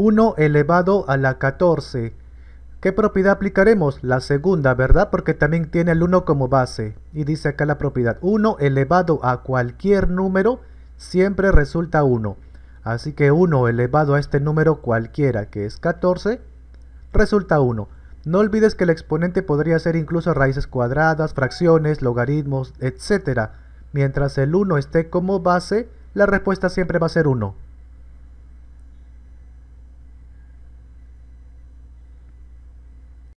1 elevado a la 14. ¿Qué propiedad aplicaremos? La segunda, ¿verdad? Porque también tiene el 1 como base. Y dice acá la propiedad. 1 elevado a cualquier número siempre resulta 1. Así que 1 elevado a este número cualquiera, que es 14, resulta 1. No olvides que el exponente podría ser incluso raíces cuadradas, fracciones, logaritmos, etc. Mientras el 1 esté como base, la respuesta siempre va a ser 1.